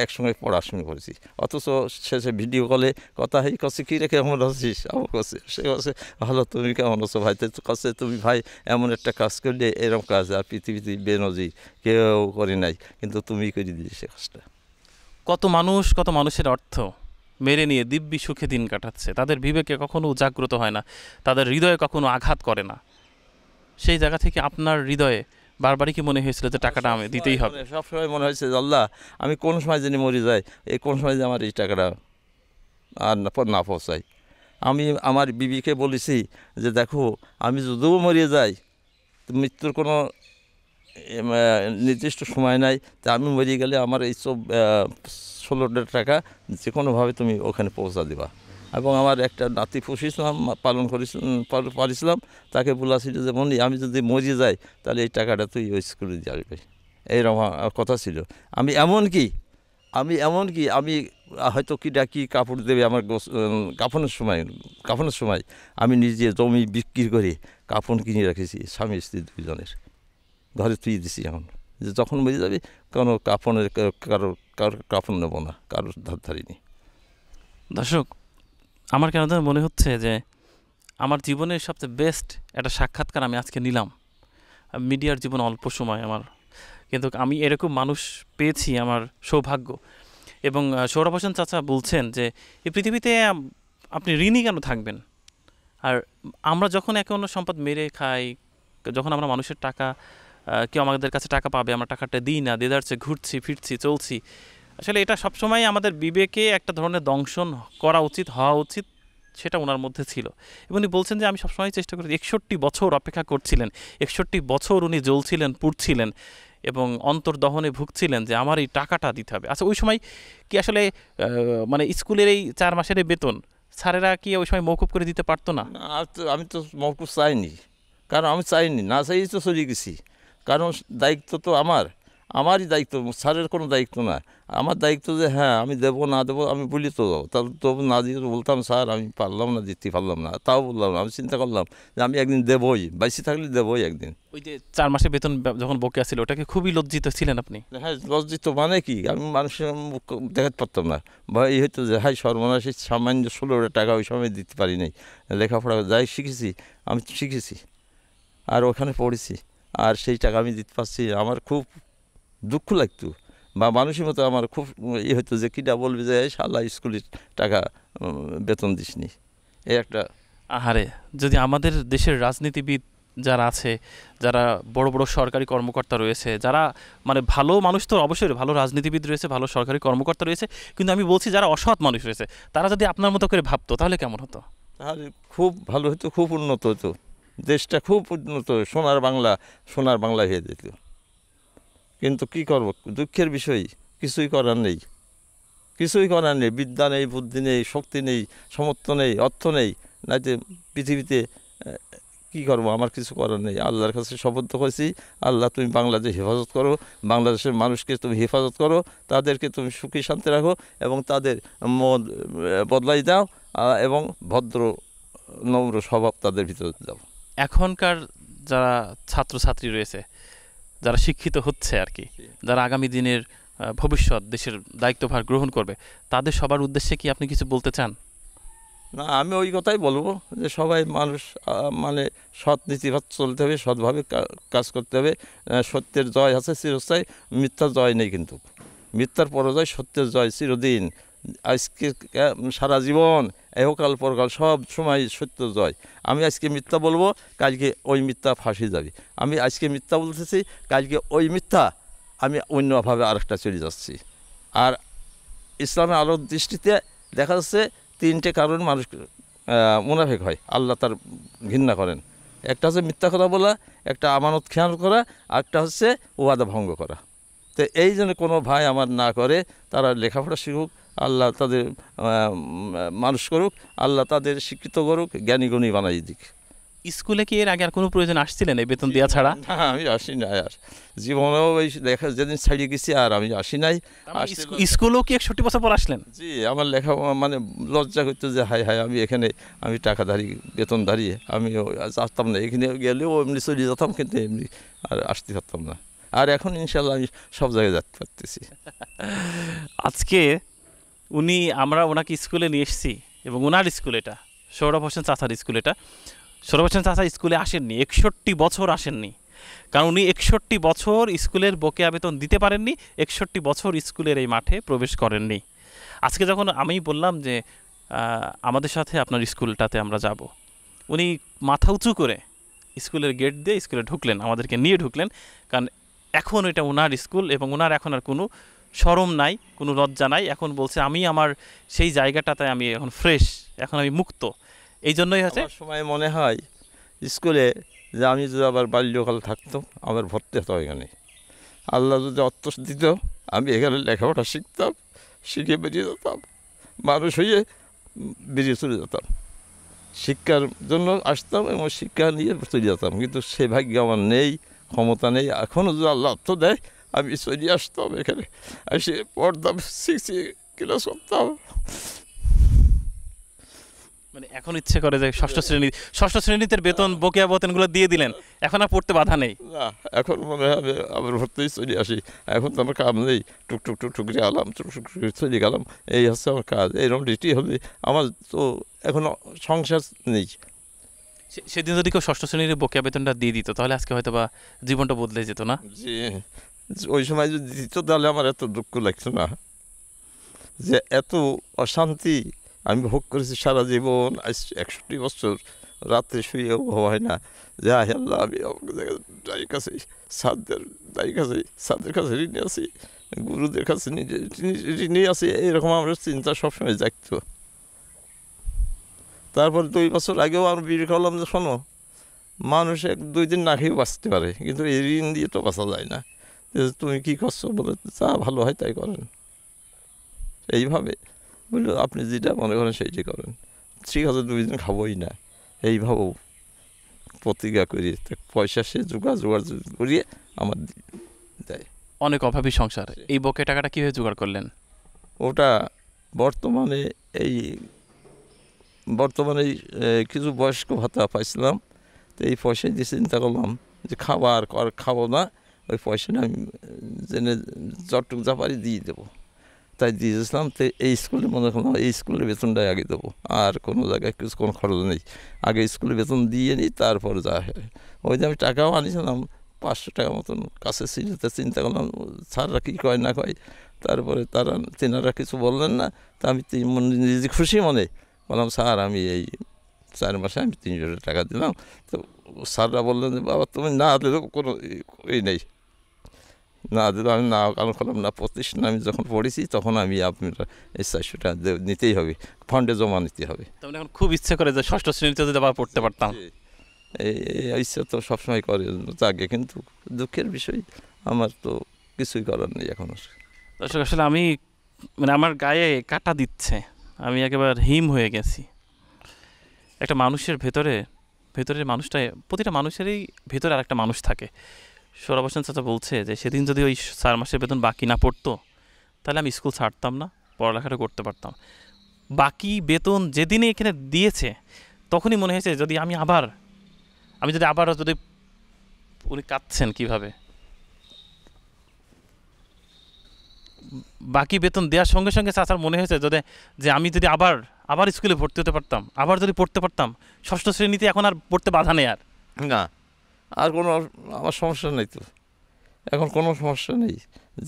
S1: একসঙ্গে পড়াশুনো করেছি অথচ শেষে ভিডিও কলে কথা হয়ে কছে কী রে কেমন আছিস আমার কাছে সে কাছে ভালো তুমি কেমন আছো ভাই তো কাছে তুমি ভাই এমন একটা কাজ করলে এরম কাজ আর পৃথিবীতে বেনজি কেউ করে নাই কিন্তু তুমি করে দিলে সে কাজটা
S2: কত মানুষ কত মানুষের অর্থ মেরে নিয়ে দিব্যি সুখে দিন কাটাচ্ছে তাদের বিবেকে কখনো জাগ্রত হয় না তাদের হৃদয়ে কখনো আঘাত করে না সেই জায়গা থেকে আপনার হৃদয়ে বারবারই কি মনে হয়েছিল যে টাকাটা আমি দিতেই হবে সবসময় মনে হয়েছে যে আল্লাহ আমি কোন সময় যিনি
S1: মরে যাই এই কোন সময় যে আমার এই টাকাটা আর না পৌঁছাই আমি আমার বিবিকে বলেছি যে দেখো আমি যদিও মরিয়ে যাই মৃত্যুর কোনো নির্দিষ্ট সময় নাই তা আমি মরিয়ে গেলে আমার এই সব ষোলো টাকা যে কোনোভাবে তুমি ওখানে পৌঁছা দেবা এবং আমার একটা নাতি পুষিছিলাম পালন করেছিলাম পারিছিলাম তাকে বলেছিল যে মনি আমি যদি মরি যাই তাহলে এই টাকাটা তুই ওই স্কুলে যাবে এইরকম কথা ছিল আমি এমন কি আমি এমন কি আমি হয়তো কি ডাকি কাপড় দেবে আমার কাফনের সময় কাফনের সময় আমি নিজে জমি বিক্রি করে কাপড় কিনে রেখেছি স্বামী স্ত্রী দুজনের ঘরে তুই দিছি এখন যে যখন মরে যাবে কোনো কাপড়ের কারো কারোর কাফন নেবো না কারোর ধার ধারিনি
S2: দর্শক আমার কেন যেন মনে হচ্ছে যে আমার জীবনের সবচেয়ে বেস্ট একটা সাক্ষাৎকার আমি আজকে নিলাম মিডিয়ার জীবন অল্প সময় আমার কিন্তু আমি এরকম মানুষ পেয়েছি আমার সৌভাগ্য এবং সৌরভ হোসেন চাচা বলছেন যে এই পৃথিবীতে আপনি ঋণই কেন থাকবেন আর আমরা যখন একে অন্য সম্পদ মেরে খাই যখন আমরা মানুষের টাকা কেউ আমাদের কাছে টাকা পাবে আমরা টাকাটা দিই না দেদারছে ঘুরছি ফিরছি চলছি আসলে এটা সবসময় আমাদের বিবেকে একটা ধরনের দংশন করা উচিত হওয়া উচিত সেটা ওনার মধ্যে ছিল এবং উনি বলছেন যে আমি সবসময় চেষ্টা করি একষট্টি বছর অপেক্ষা করছিলেন একষট্টি বছর উনি জ্বলছিলেন পুড়ছিলেন এবং অন্তর্দহনে ভুগছিলেন যে আমার এই টাকাটা দিতে হবে আচ্ছা ওই সময় কি আসলে মানে স্কুলের এই চার মাসের বেতন স্যারেরা কি ওই সময় মৌকুব করে দিতে পারতো না আমি তো মৌকুব চাইনি কারণ আমি চাইনি না চাই তো সরিয়ে গেছি
S1: কারণ দায়িত্ব তো আমার আমারই দায়িত্ব স্যারের কোনো দায়িত্ব না আমার দায়িত্ব যে হ্যাঁ আমি দেবো না দেবো আমি বলি তো তার তবু না দিয়ে বলতাম স্যার আমি পারলাম না দিতে পারলাম না তাও বললাম আমি চিন্তা করলাম যে আমি একদিন দেবই বাইশে থাকলে দেবই একদিন ওই যে চার মাসের
S2: বেতন যখন বকে আসছিল ওটাকে খুবই লজ্জিত ছিলেন আপনি
S1: হ্যাঁ লজ্জিত মানে কি আমি মানুষের মুখ দেখাতে পারতাম না বা এই হয়তো যে হাই সর্বনাশী সামান্য ষোলোটা টাকা ওই সময় দিতে পারি নাই লেখাপড়া যাই শিখেছি আমি শিখেছি আর ওখানে পড়েছি আর সেই টাকা আমি দিতে পারছি আমার খুব দুঃখ লাগতো বা মানুষের মতো আমার খুব ইয়ে হতো যে কীটা বলবে যে সাল্লা স্কুলের টাকা বেতন দিসনি
S2: এই একটা আহারে যদি আমাদের দেশের রাজনীতিবিদ যারা আছে যারা বড় বড় সরকারি কর্মকর্তা রয়েছে যারা মানে ভালো মানুষ তো অবশ্যই ভালো রাজনীতিবিদ রয়েছে ভালো সরকারি কর্মকর্তা রয়েছে কিন্তু আমি বলছি যারা অসৎ মানুষ রয়েছে তারা যদি আপনার মতো করে ভাবতো তাহলে কেমন হতো তাহলে খুব ভালো হতো খুব উন্নত হতো দেশটা খুব উন্নত সোনার বাংলা সোনার
S1: বাংলা হয়ে যেত কিন্তু কি করব দুঃখের বিষয় কিছুই করার নেই কিছুই করার নেই বিদ্যা নেই বুদ্ধি নেই শক্তি নেই সমর্থ নেই অর্থ নেই যে পৃথিবীতে কি করব আমার কিছু করার নেই আল্লাহর কাছে শপথ করেছি আল্লাহ তুমি বাংলাদেশ হেফাজত করো বাংলাদেশের মানুষকে তুমি হেফাজত করো তাদেরকে তুমি সুখী শান্তি রাখো এবং তাদের মন বদলাই দাও এবং ভদ্র নম্র স্বভাব তাদের ভিতরে দাও
S2: এখনকার যারা ছাত্রছাত্রী রয়েছে যারা শিক্ষিত হচ্ছে আর কি যারা আগামী দিনের ভবিষ্যৎ দেশের দায়িত্বভার গ্রহণ করবে তাদের সবার উদ্দেশ্যে কি আপনি কিছু বলতে চান না আমি ওই কথাই বলবো
S1: যে সবাই মানুষ মানে সৎ নীতিভাত চলতে হবে সৎভাবে কাজ করতে হবে সত্যের জয় আছে চিরস্থায়ী মিথ্যার জয় নেই কিন্তু মিথ্যার পরাজয় সত্যের জয় চিরদিন আজকে সারা জীবন এহকাল পরকাল সব সময় সত্য জয় আমি আজকে মিথ্যা বলবো কালকে ওই মিথ্যা ফাঁসি যাবে আমি আজকে মিথ্যা বলতেছি কালকে ওই মিথ্যা আমি অন্যভাবে আরেকটা চলে যাচ্ছি আর ইসলামের আলোর দৃষ্টিতে দেখা যাচ্ছে তিনটে কারণ মানুষ মুনাফেক হয় আল্লাহ তার ঘৃণা করেন একটা হচ্ছে মিথ্যা কথা বলা একটা আমানত খেয়াল করা একটা হচ্ছে ওয়াদা ভঙ্গ করা তো এই জন্য কোনো ভাই আমার না করে তারা লেখাপড়া শিখুক আল্লাহ তাদের মানুষ করুক আল্লাহ তাদের শিক্ষিত করুক জ্ঞানীগুণী বানাই দিক
S2: স্কুলে কি এর আগে আর কোনো প্রয়োজন আসছিলেন এই বেতন দেওয়া ছাড়া
S1: না আমি আসি নাই আর জীবনেও এই দেখা যেদিন ছাড়িয়ে গেছি আর আমি আসি নাই স্কুলেও
S2: কি একষট্টি বছর পর আসলেন জি
S1: আমার লেখা মানে লজ্জা করতো যে হাই হাই আমি এখানে আমি টাকা ধারি বেতন ধারিয়ে আমি আসতাম না এখানে গেলেও এমনি চলে যেতাম কিন্তু এমনি আর
S2: আসতে পারতাম না আর এখন ইনশাল্লাহ আমি সব জায়গায় যাতে পারতেছি আজকে উনি আমরা ওনাকে স্কুলে নিয়ে এসেছি এবং ওনার স্কুল এটা সৌরভ হোসেন চাষার স্কুল এটা সৌরভ হোসেন চাষা স্কুলে আসেননি একষট্টি বছর আসেননি কারণ উনি একষট্টি বছর স্কুলের বকে আবেদন দিতে পারেননি একষট্টি বছর স্কুলের এই মাঠে প্রবেশ করেননি আজকে যখন আমি বললাম যে আমাদের সাথে আপনার স্কুলটাতে আমরা যাব উনি মাথা উঁচু করে স্কুলের গেট দিয়ে স্কুলে ঢুকলেন আমাদেরকে নিয়ে ঢুকলেন কারণ এখন এটা ওনার স্কুল এবং ওনার এখন আর কোনো সরম নাই কোনো লজ্জা নাই এখন বলছে আমি আমার সেই জায়গাটাতে আমি এখন ফ্রেশ এখন আমি মুক্ত এই জন্যই হচ্ছে সময় মনে হয় স্কুলে যে আমি যদি আবার বাল্যকাল থাকতো আমার
S1: ভর্তি হতো এখানে আল্লাহ যদি অর্থ দিত আমি এখানে লেখাপড়া শিখতাম শিখে বেরিয়ে যেতাম মানুষ হয়ে বেরিয়ে চলে যেতাম শিক্ষার জন্য আসতাম এবং শিক্ষা নিয়ে চলে যেতাম কিন্তু সে ভাগ্য আমার নেই ক্ষমতা নেই এখনও যদি আল্লাহ অর্থ দেয় আমি চলে আসতাম এখানে এসে পড়তাম সিক্সি ক্লাস করতাম
S2: মানে এখন ইচ্ছে করে যে ষষ্ঠ শ্রেণী ষষ্ঠ শ্রেণীতে বেতন বকেয়া বেতনগুলো দিয়ে দিলেন এখন আর পড়তে বাধা নেই না এখন মনে হবে আবার ভর্তি চলে আসি এখন তো আমার কাম নেই টুক টুক টুক টুকরে আলাম টুক টুক চলে গেলাম এই হচ্ছে আমার কাজ এরকম ডিউটি হবে আমার তো এখনো সংসার নেই সেদিন যদি কেউ ষষ্ঠ শ্রেণীর বকেয়া বেতনটা দিয়ে দিত তাহলে আজকে হয়তো বা জীবনটা বদলে যেত না জি ওই সময় যদি দিত তাহলে আমার এত দুঃখ লাগতো না
S1: যে এত অশান্তি আমি ভোগ করেছি সারা জীবন আজ একষট্টি বছর রাত্রে শুয়েও হয় না যে আহ আল্লাহ আমি দায়ের কাছে সাদের দায়ী কাছে সাদের কাছে ঋণে আছি গুরুদের কাছে নিজে ঋণে আছি এরকম আমার চিন্তা সবসময় জাগত তারপরে দুই বছর আগেও আমি বিড়ি খাওয়ালাম যে শোনো মানুষ এক দুই দিন না খেয়েও বাঁচতে পারে কিন্তু এই ঋণ দিয়ে তো বাঁচা যায় না তুমি কী করছো বলে যা ভালো হয় তাই করেন এইভাবে বললো আপনি যেটা মনে করেন সেইটি করেন ঠিক আছে দিন খাবোই না এইভাবেও প্রতিজ্ঞা করি পয়সা সে জোগাড় জোগাড় করিয়ে
S2: আমার দেয় অনেক অভাবী সংসার এই বকে টাকাটা কীভাবে জোগাড় করলেন ওটা বর্তমানে এই বর্তমানে
S1: কিছু বয়স্ক ভাতা পাইছিলাম তো এই পয়সায় দিয়ে চিন্তা করলাম যে খাবার আর খাবো না ওই পয়সাটা আমি জেনে যতটুকু জাপারি দিয়ে দেবো তাই দিয়ে দিয়েছিলাম তো এই স্কুলে মনে করলাম এই স্কুলের বেতনটাই আগে দেবো আর কোনো জায়গায় কিছু কোনো খরচ নেই আগে স্কুলে বেতন দিয়ে নিই তারপর যা হয় ওই যে আমি টাকাও আনিয়েছিলাম পাঁচশো টাকা মতন কাছে ছিল তা চিন্তা করলাম স্যাররা কী কয় না কয় তারপরে তারা তেনারা কিছু বললেন না তা আমি নিজে খুশি মনে বললাম স্যার আমি এই চার মাসে আমি তিনশো টাকা দিলাম তো স্যাররা বললেন যে বাবা তুমি না দিলে কোনো এই নেই না যদি আমি না কারণ করলাম না প্রতিষ্ঠানে আমি যখন পড়েছি তখন আমি আপনার এই নিতেই হবে ফান্ডে জমা নিতে হবে মানে এখন
S2: খুব ইচ্ছে করে যে ষষ্ঠ শ্রেণীতে যদি আবার পড়তে পারতাম
S1: এই ইচ্ছা তো সবসময় করে আগে কিন্তু দুঃখের বিষয় আমার তো কিছুই করার নেই এখন
S2: দর্শক আসলে আমি মানে আমার গায়ে কাটা দিচ্ছে আমি একেবারে হিম হয়ে গেছি একটা মানুষের ভেতরে ভেতরের মানুষটা প্রতিটা মানুষেরই ভেতরে আরেকটা মানুষ থাকে সৌরভ হোসেন চাচা বলছে যে সেদিন যদি ওই চার মাসের বেতন বাকি না পড়তো তাহলে আমি স্কুল ছাড়তাম না পড়ালেখাটা করতে পারতাম বাকি বেতন যেদিনে এখানে দিয়েছে তখনই মনে হয়েছে যদি আমি আবার আমি যদি আবার যদি উনি কাঁদছেন কীভাবে বাকি বেতন দেওয়ার সঙ্গে সঙ্গে চাচার মনে হয়েছে যদি যে আমি যদি আবার আবার স্কুলে ভর্তি হতে পারতাম আবার যদি পড়তে পারতাম ষষ্ঠ শ্রেণীতে এখন আর পড়তে বাধা নেই আর
S1: না আর কোনো আমার সমস্যা নেই তো এখন কোনো সমস্যা নেই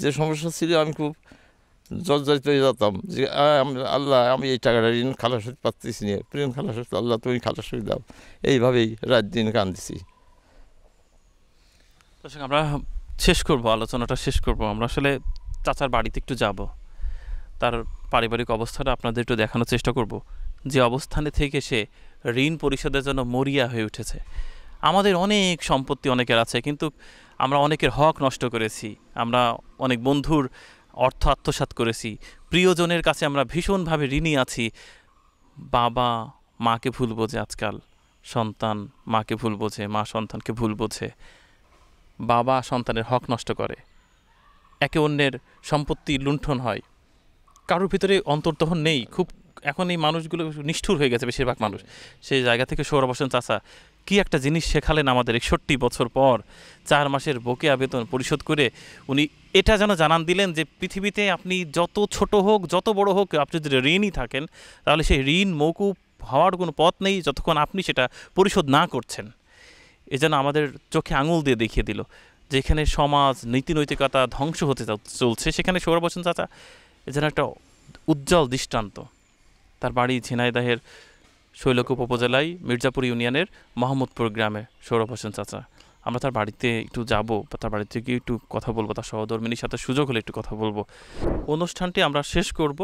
S1: যে সমস্যা ছিল আমি খুব জর্জরিত হয়ে যেতাম যে আল্লাহ আমি এই টাকাটা ঋণ খালাস হতে পারতেছি নিয়ে প্রেম খালাস হতে আল্লাহ তুমি খালাস
S2: হয়ে দাও এইভাবেই রাত দিন কান্দিছি আমরা শেষ করব আলোচনাটা শেষ করব আমরা আসলে চাচার বাড়িতে একটু যাব তার পারিবারিক অবস্থাটা আপনাদের একটু দেখানোর চেষ্টা করব যে অবস্থানে থেকে সে ঋণ পরিশোধের জন্য মরিয়া হয়ে উঠেছে আমাদের অনেক সম্পত্তি অনেকের আছে কিন্তু আমরা অনেকের হক নষ্ট করেছি আমরা অনেক বন্ধুর অর্থ আত্মসাত করেছি প্রিয়জনের কাছে আমরা ভীষণভাবে ঋণী আছি বাবা মাকে ভুল বোঝে আজকাল সন্তান মাকে ভুল বোঝে মা সন্তানকে ভুল বোঝে বাবা সন্তানের হক নষ্ট করে একে অন্যের সম্পত্তি লুণ্ঠন হয় কারোর ভিতরে অন্তর্দহন নেই খুব এখন এই মানুষগুলো নিষ্ঠুর হয়ে গেছে বেশিরভাগ মানুষ সেই জায়গা থেকে সৌরভ হোসেন চাষা কি একটা জিনিস শেখালেন আমাদের একষট্টি বছর পর চার মাসের বকে আবেদন পরিশোধ করে উনি এটা যেন জানান দিলেন যে পৃথিবীতে আপনি যত ছোট হোক যত বড় হোক আপনি যদি ঋণই থাকেন তাহলে সেই ঋণ মৌকুব হওয়ার কোনো পথ নেই যতক্ষণ আপনি সেটা পরিশোধ না করছেন এ যেন আমাদের চোখে আঙুল দিয়ে দেখিয়ে দিল যেখানে সমাজ নৈতিকতা ধ্বংস হতে চলছে সেখানে সৌরভ বচ্চন চাচা এ যেন একটা উজ্জ্বল দৃষ্টান্ত তার বাড়ি ঝিনাইদাহের শৈলকূপ উপজেলায় মির্জাপুর ইউনিয়নের মোহাম্মদপুর গ্রামে সৌরভ হোসেন চাচা আমরা তার বাড়িতে একটু যাব বা তার বাড়িতে গিয়ে একটু কথা বলবো তার সহধর্মিনীর সাথে সুযোগ হলে একটু কথা বলবো অনুষ্ঠানটি আমরা শেষ করব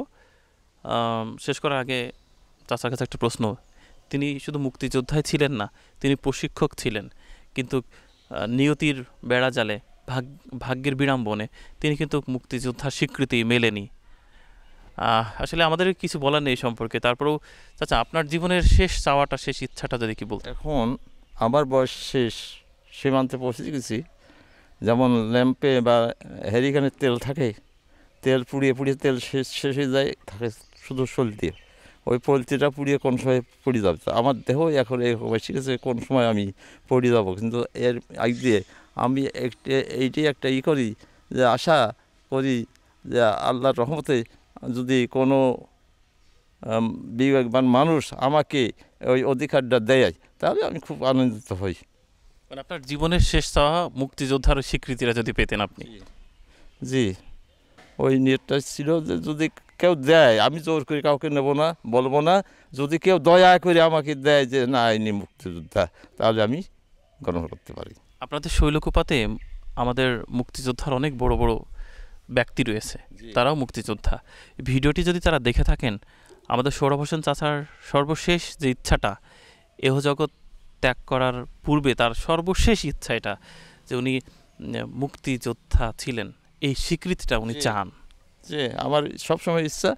S2: শেষ করার আগে চাচার কাছে একটা প্রশ্ন তিনি শুধু মুক্তিযোদ্ধায় ছিলেন না তিনি প্রশিক্ষক ছিলেন কিন্তু নিয়তির বেড়া জালে ভাগ ভাগ্যের বিড়ম্বনে তিনি কিন্তু মুক্তিযোদ্ধার স্বীকৃতি মেলেনি আসলে আমাদের কিছু বলার নেই সম্পর্কে তারপরেও চাচা আপনার জীবনের শেষ চাওয়াটা শেষ ইচ্ছাটা যদি কি বলতে এখন আমার বয়স শেষ সীমান্তে পৌঁছে গেছি
S1: যেমন ল্যাম্পে বা হ্যারিকানে তেল থাকে তেল পুড়িয়ে পুড়িয়ে তেল শেষ শেষ হয়ে যায় থাকে শুধু শোল দিয়ে ওই পোলট্রিটা পুড়িয়ে কোন সময় পড়ে যাবে আমার দেহ এখন এরকম ঠিক আছে কোন সময় আমি পড়ে যাব কিন্তু এর আগ দিয়ে আমি একটা এইটাই একটা ই করি যে আশা করি যে আল্লাহর রহমতে যদি কোনো বিবেকবান মানুষ আমাকে ওই অধিকারটা দেয় তাহলে আমি খুব আনন্দিত হই
S2: মানে আপনার জীবনের শেষ চাওয়া মুক্তিযোদ্ধার স্বীকৃতিটা যদি পেতেন আপনি জি ওই নেটটা ছিল যে যদি
S1: কেউ দেয় আমি জোর করে কাউকে নেব না বলবো না যদি কেউ দয়া করে আমাকে দেয় যে না আইনি মুক্তিযোদ্ধা তাহলে আমি গ্রহণ করতে পারি
S2: আপনাদের শৈলকুপাতে আমাদের মুক্তিযোদ্ধার অনেক বড় বড় ব্যক্তি রয়েছে তারাও মুক্তিযোদ্ধা ভিডিওটি যদি তারা দেখে থাকেন আমাদের সৌরভ হোসেন চাচার সর্বশেষ যে ইচ্ছাটা এহ জগৎ ত্যাগ করার পূর্বে তার সর্বশেষ ইচ্ছা এটা যে উনি মুক্তিযোদ্ধা ছিলেন এই স্বীকৃতিটা উনি চান যে আমার সবসময়
S1: ইচ্ছা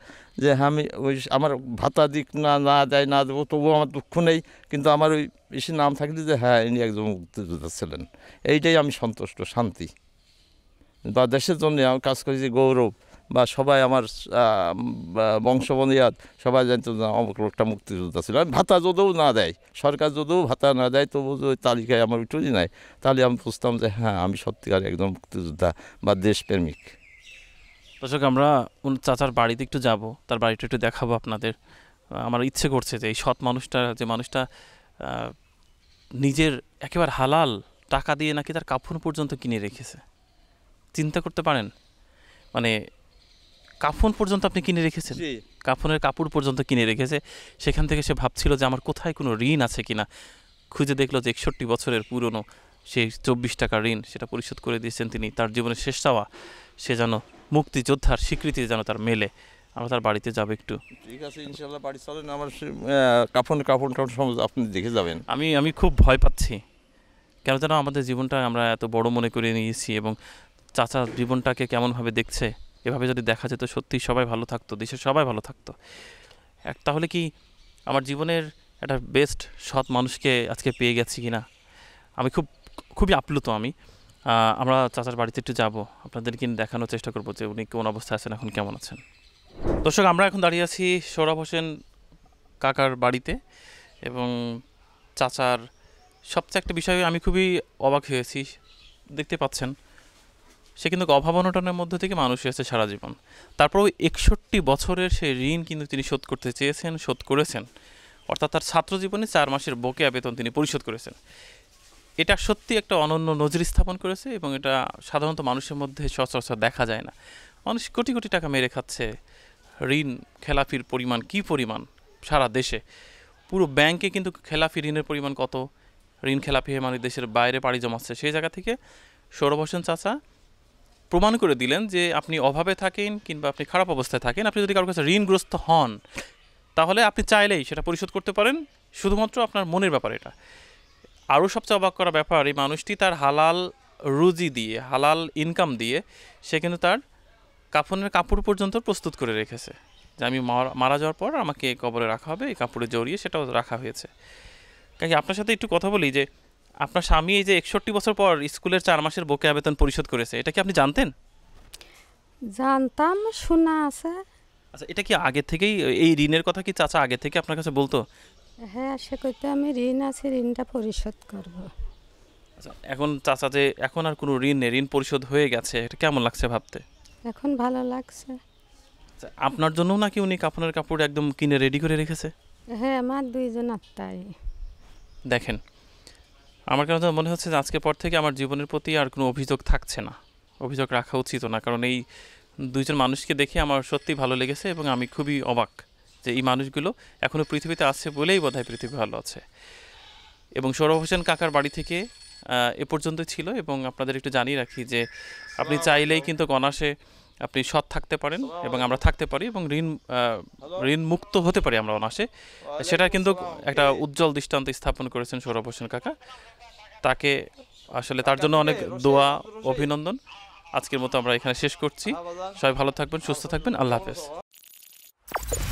S1: যে আমি ওই আমার ভাতা দিক না না দেয় না দেবো তবুও আমার দুঃখ নেই কিন্তু আমার ওই বেশি নাম থাকলে যে হ্যাঁ ইনি একজন মুক্তিযোদ্ধা ছিলেন এইটাই আমি সন্তুষ্ট শান্তি বা দেশের জন্য আমি কাজ করেছি গৌরব বা সবাই আমার বংশবনিয়াদ সবাই জানতো না অমুক লোকটা মুক্তিযোদ্ধা ছিল আমি ভাতা যদিও না দেয় সরকার যদিও ভাতা না দেয় তবু ওই তালিকায় আমার উঠেই নাই তাহলে আমি বুঝতাম যে হ্যাঁ আমি সত্যিকার একদম মুক্তিযোদ্ধা বা দেশপ্রেমিক
S2: দর্শক আমরা চাচার বাড়িতে একটু যাব তার বাড়িটা একটু দেখাবো আপনাদের আমার ইচ্ছে করছে যে এই সৎ মানুষটা যে মানুষটা নিজের একেবারে হালাল টাকা দিয়ে নাকি তার কাপড় পর্যন্ত কিনে রেখেছে চিন্তা করতে পারেন মানে কাফন পর্যন্ত আপনি কিনে রেখেছেন কাফনের কাপড় পর্যন্ত কিনে রেখেছে সেখান থেকে সে ভাবছিল যে আমার কোথায় কোনো ঋণ আছে কিনা খুঁজে দেখলো যে একষট্টি বছরের পুরনো সেই চব্বিশ টাকা ঋণ সেটা পরিশোধ করে দিয়েছেন তিনি তার জীবনের শেষ চাওয়া সে যেন মুক্তিযোদ্ধার স্বীকৃতি যেন তার মেলে আমরা তার বাড়িতে যাবো একটু
S1: ঠিক আছে ইনশাল্লাহ বাড়ি চলেন আমার
S2: কাফন কাফন টাফন সমস্ত আপনি দেখে যাবেন আমি আমি খুব ভয় পাচ্ছি কেন যেন আমাদের জীবনটা আমরা এত বড় মনে করে নিয়েছি এবং চাচা জীবনটাকে কেমনভাবে দেখছে এভাবে যদি দেখা যেত সত্যি সবাই ভালো থাকতো দেশের সবাই ভালো থাকতো এক তাহলে কি আমার জীবনের একটা বেস্ট সৎ মানুষকে আজকে পেয়ে গেছি কি না আমি খুব খুবই আপ্লুত আমি আমরা চাচার বাড়িতে একটু যাবো আপনাদেরকে দেখানোর চেষ্টা করবো যে উনি কোন অবস্থায় আছেন এখন কেমন আছেন দর্শক আমরা এখন দাঁড়িয়ে আছি সৌরভ হোসেন কাকার বাড়িতে এবং চাচার সবচেয়ে একটা বিষয়ে আমি খুবই অবাক হয়েছি দেখতে পাচ্ছেন সে কিন্তু অভাব অনটনের মধ্যে থেকে মানুষ এসেছে সারা জীবন তারপর ওই একষট্টি বছরের সেই ঋণ কিন্তু তিনি শোধ করতে চেয়েছেন শোধ করেছেন অর্থাৎ তার ছাত্র জীবনে চার মাসের বকেয়া বেতন তিনি পরিশোধ করেছেন এটা সত্যি একটা অনন্য নজর স্থাপন করেছে এবং এটা সাধারণত মানুষের মধ্যে সচরাচর দেখা যায় না মানুষ কোটি কোটি টাকা মেরে খাচ্ছে ঋণ খেলাফির পরিমাণ কি পরিমাণ সারা দেশে পুরো ব্যাংকে কিন্তু খেলাফি ঋণের পরিমাণ কত ঋণ খেলাপি হয়ে মানে দেশের বাইরে পাড়ি জমাচ্ছে সেই জায়গা থেকে সৌরভ হোসেন চাচা প্রমাণ করে দিলেন যে আপনি অভাবে থাকেন কিংবা আপনি খারাপ অবস্থায় থাকেন আপনি যদি কারোর কাছে ঋণগ্রস্ত হন তাহলে আপনি চাইলেই সেটা পরিশোধ করতে পারেন শুধুমাত্র আপনার মনের ব্যাপার এটা আরও সবচেয়ে অবাক করা ব্যাপার এই মানুষটি তার হালাল রুজি দিয়ে হালাল ইনকাম দিয়ে সে কিন্তু তার কাফনের কাপড় পর্যন্ত প্রস্তুত করে রেখেছে যে আমি মারা যাওয়ার পর আমাকে কবরে রাখা হবে এই কাপড়ে জড়িয়ে সেটাও রাখা হয়েছে কারণ আপনার সাথে একটু কথা বলি যে আপনার স্বামী এই যে একষট্টি বছর পর স্কুলের চার মাসের বকে আবেদন পরিশোধ করেছে এটা কি আপনি জানতেন
S1: জানতাম শোনা আছে
S2: আচ্ছা এটা কি আগে থেকেই এই ঋণের কথা কি চাচা আগে থেকে আপনার কাছে বলতো
S1: হ্যাঁ আশা করতে আমি ঋণ আছে ঋণটা পরিশোধ করব
S2: আচ্ছা এখন চাচা যে এখন আর কোনো ঋণ নেই ঋণ পরিশোধ হয়ে গেছে এটা কেমন লাগছে ভাবতে
S1: এখন ভালো লাগছে
S2: আচ্ছা, আপনার জন্য নাকি উনি কাপড়ের কাপড় একদম কিনে রেডি করে রেখেছে
S1: হ্যাঁ আমার দুইজন আত্মাই
S2: দেখেন আমার কারণে মনে হচ্ছে যে আজকের পর থেকে আমার জীবনের প্রতি আর কোনো অভিযোগ থাকছে না অভিযোগ রাখা উচিত না কারণ এই দুইজন মানুষকে দেখে আমার সত্যি ভালো লেগেছে এবং আমি খুবই অবাক যে এই মানুষগুলো এখনও পৃথিবীতে আছে বলেই বোধ হয় পৃথিবী ভালো আছে এবং সৌরভ হোসেন কাকার বাড়ি থেকে এ পর্যন্ত ছিল এবং আপনাদের একটু জানিয়ে রাখি যে আপনি চাইলেই কিন্তু গণাশে আপনি সৎ থাকতে পারেন এবং আমরা থাকতে পারি এবং ঋণ ঋণ মুক্ত হতে পারি আমরা অনাসে সেটা কিন্তু একটা উজ্জ্বল দৃষ্টান্ত স্থাপন করেছেন সৌরভ হোসেন কাকা তাকে আসলে তার জন্য অনেক দোয়া অভিনন্দন আজকের মতো আমরা এখানে শেষ করছি সবাই ভালো থাকবেন সুস্থ থাকবেন আল্লাহ হাফেজ